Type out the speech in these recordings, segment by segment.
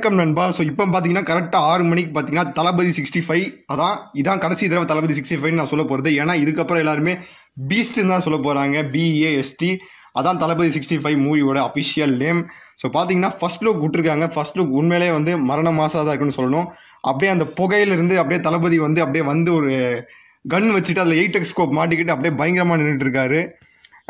வணக்கம் நண்பா ஸோ இப்போ பார்த்தீங்கன்னா கரெக்டாக ஆறு மணிக்கு பார்த்தீங்கன்னா தளபதி சிக்ஸ்டி ஃபைவ் அதான் இதான் கடைசி தடவை தளபதி சிக்ஸ்டி ஃபைவ் நான் சொல்ல போகிறது ஏன்னா இதுக்கப்புறம் எல்லாருமே பீஸ்ட்டுன்னு தான் சொல்ல போகிறாங்க பிஏஎஸ்டி அதான் தளபதி சிக்ஸ்டி ஃபைவ் மூவியோட அஃபிஷியல் நேம் ஸோ பார்த்தீங்கன்னா ஃபஸ்ட் லுக் விட்டுருக்காங்க ஃபஸ்ட் லுக் உண்மையிலே வந்து மரண மாசாக தான் இருக்குன்னு சொல்லணும் அப்படியே அந்த புகையிலிருந்து அப்படியே தளபதி வந்து அப்படியே வந்து ஒரு கன் வச்சுட்டு அதில் எயிட் எக்ஸ்கோப் மாட்டிக்கிட்டு அப்படியே பயங்கரமாக நின்றுட்டு இருக்காரு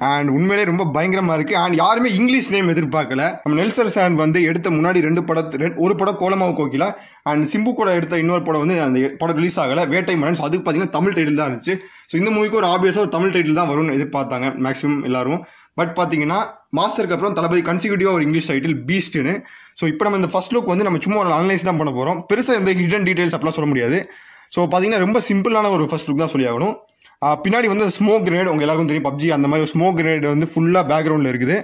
அண்ட் உண்மையிலே ரொம்ப பயங்கரமாக இருக்குது அண்ட் யாருமே இங்கிலீஷ் நேம் எதிர்பார்க்கல நம்ம நெல்சர் சேன் வந்து எடுத்த முன்னாடி ரெண்டு படத்து ஒரு படம் கோலமாக கோக்கில அண்ட் சிம்பு கூட எடுத்த இன்னொரு படம் வந்து அந்த படம் ரிலீஸ் ஆகலை வேட்டை மரன் அதுக்கு பார்த்தீங்கன்னா தமிழ் டைட்டில் தான் இருந்துச்சு ஸோ இந்த மூவிக்கு ஒரு ஆப்வியஸாக ஒரு தமிழ் டைட்டில் தான் வரும்னு எதிர்பார்த்தாங்க மேக்ஸிமம் எல்லாரும் பட் பார்த்தீங்கன்னா மாஸ்டருக்கு அப்புறம் தளபதி கன்சிக்யூட்டிவாக ஒரு இங்கிலீஷ் டைட்டில் பீஸ்ட்னு ஸோ இப்போ நம்ம இந்த ஃபஸ்ட் லுக் வந்து நம்ம சும்மா ஒரு அனலைஸ் தான் பண்ண போகிறோம் பெருசாக எந்த ஹிடன் டீட்டெயில்ஸ் அப்படிலாம் சொல்ல முடியாது ஸோ பார்த்தீங்கன்னா ரொம்ப சிம்பிளான ஒரு ஃபஸ்ட் லுக் தான் சொல்லி ஆகணும் பின்னாடி வந்து ஸ்மோக் கிரேட் உங்கள் எல்லாருக்கும் தெரியும் பப்ஜி அந்த மாதிரி ஸ்மோக் கிரேட் வந்து ஃபுல்லாக பேக்ரவுண்டில் இருக்குது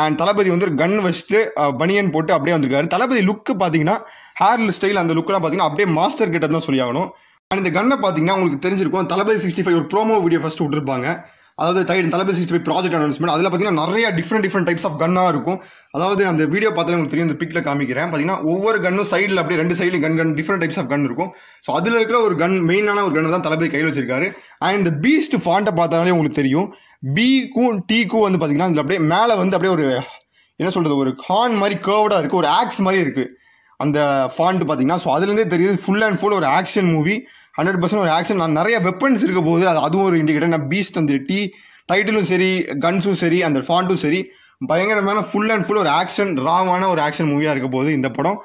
அண்ட் தளபதி வந்து ஒரு கன் வச்சுட்டு பனியன் போட்டு அப்படியே வந்திருக்காரு தளபதி லுக்கு பார்த்தீங்கன்னா ஹேர் ஸ்டைல் அந்த லுக்கெலாம் பார்த்தீங்கன்னா அப்படியே மாஸ்டர் கிட்ட தான் சொல்லி ஆகணும் அண்ட் இந்த கன்னை பார்த்தீங்கன்னா உங்களுக்கு தெரிஞ்சிருக்கும் தளபதி சிக்ஸ்டி ஃபைவ் ஒரு ப்ரோமோ வீடியோ ஃபஸ்ட்டு விட்டுருப்பாங்க அதாவது தை தலைமை சிக்ஸ்டி ஃபைவ் ப்ராஜெக்ட் அனௌன்ஸ்மெண்ட் அதில் பார்த்தீங்கன்னா நிறைய டிஃப்ரெண்ட் டிஃப்ரெண்ட் டைப்ஸ் ஆஃப் கன்னாக இருக்கும் அதாவது அந்த வீடியோ பார்த்தாலே உங்களுக்கு தெரியும் இந்த பிக்கில் காமிக்கிறேன் பார்த்தீங்கன்னா ஒவ்வொரு கன்னும் சைடில் அப்படியே ரெண்டு சைடில் gun gun different types of gun இருக்கும் ஸோ அதில் இருக்கிற ஒரு கன் மெயினான ஒரு கன் தான் தளபதி கையில் வச்சிருக்காரு அண்ட் இந்த பீஸ்ட் ஃபாண்ட்டை பார்த்தாலே உங்களுக்கு தெரியும் பிக்கும் டீக்கும் வந்து பார்த்தீங்கன்னா அதில் அப்படியே மேலே வந்து அப்படியே ஒரு என்ன சொல்கிறது ஒரு ஹார்ன் மாதிரி கேர்வ்டாக இருக்குது ஒரு ஆக்ஸ் மாதிரி இருக்குது அந்த ஃபாண்ட் பார்த்தீங்கன்னா ஸோ அதுலேருந்தே தெரியுது ஃபுல் அண்ட் ஃபுல் ஒரு ஆக்ஷன் மூவி ஹண்ட்ரட் பர்சன்ட் ஒரு ஆக்ஷன் நான் நிறைய வெப்பன்ஸ் இருக்க போது அது அதுவும் ஒரு இண்டிகேட்டர் நான் பீஸ்ட் வந்து டி டைட்டிலும் சரி கன்ஸும் சரி அந்த ஃபாண்ட்டும் சரி பயங்கரமான ஃபுல் அண்ட் ஃபுல் ஒரு ஆக்ஷன் ராங்கான ஒரு ஆக்ஷன் மூவியாக இருக்க போகுது இந்த படம்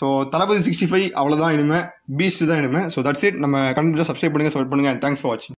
ஸோ தளபதி சிக்ஸ்டி ஃபைவ் அவ்வளோதான் இனிமேல் பீஸ்ட் தான் இனிமேல் ஸோ தட்ஸ் இட் நம்ம கண்டிப்பாக சப்ஸ்கிரைப் பண்ணுங்கள் சப்போர்ட் பண்ணுங்கள் தேங்க்ஸ் ஃபார் வாட்சிங்